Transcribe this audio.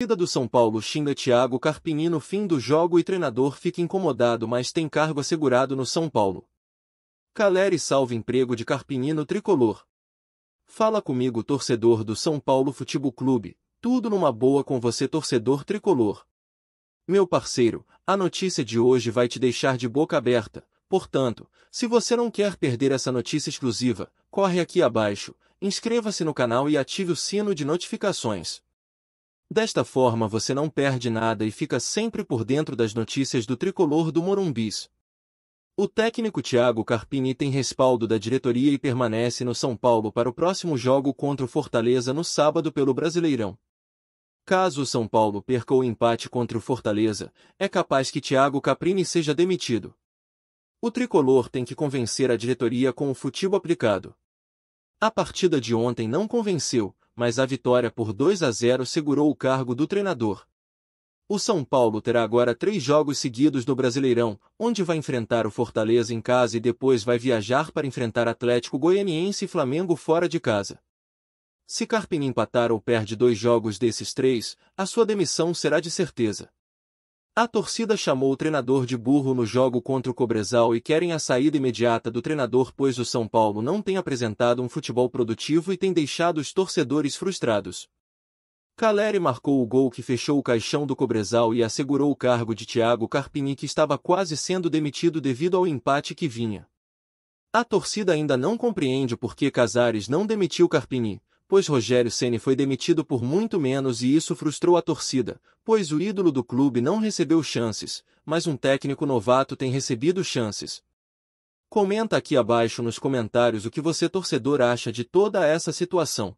Partida do São Paulo xinga Thiago Carpini no fim do jogo e treinador fica incomodado mas tem cargo assegurado no São Paulo. Caleri salva emprego de Carpini no tricolor. Fala comigo torcedor do São Paulo Futebol Clube, tudo numa boa com você torcedor tricolor. Meu parceiro, a notícia de hoje vai te deixar de boca aberta, portanto, se você não quer perder essa notícia exclusiva, corre aqui abaixo, inscreva-se no canal e ative o sino de notificações. Desta forma você não perde nada e fica sempre por dentro das notícias do tricolor do Morumbis. O técnico Thiago Carpini tem respaldo da diretoria e permanece no São Paulo para o próximo jogo contra o Fortaleza no sábado pelo Brasileirão. Caso o São Paulo perca o empate contra o Fortaleza, é capaz que Thiago Caprini seja demitido. O tricolor tem que convencer a diretoria com o futebol aplicado. A partida de ontem não convenceu, mas a vitória por 2 a 0 segurou o cargo do treinador. O São Paulo terá agora três jogos seguidos no Brasileirão, onde vai enfrentar o Fortaleza em casa e depois vai viajar para enfrentar Atlético Goianiense e Flamengo fora de casa. Se Carpini empatar ou perde dois jogos desses três, a sua demissão será de certeza. A torcida chamou o treinador de burro no jogo contra o Cobresal e querem a saída imediata do treinador pois o São Paulo não tem apresentado um futebol produtivo e tem deixado os torcedores frustrados. Caleri marcou o gol que fechou o caixão do Cobresal e assegurou o cargo de Thiago Carpini que estava quase sendo demitido devido ao empate que vinha. A torcida ainda não compreende por que Casares não demitiu Carpini pois Rogério Ceni foi demitido por muito menos e isso frustrou a torcida, pois o ídolo do clube não recebeu chances, mas um técnico novato tem recebido chances. Comenta aqui abaixo nos comentários o que você torcedor acha de toda essa situação.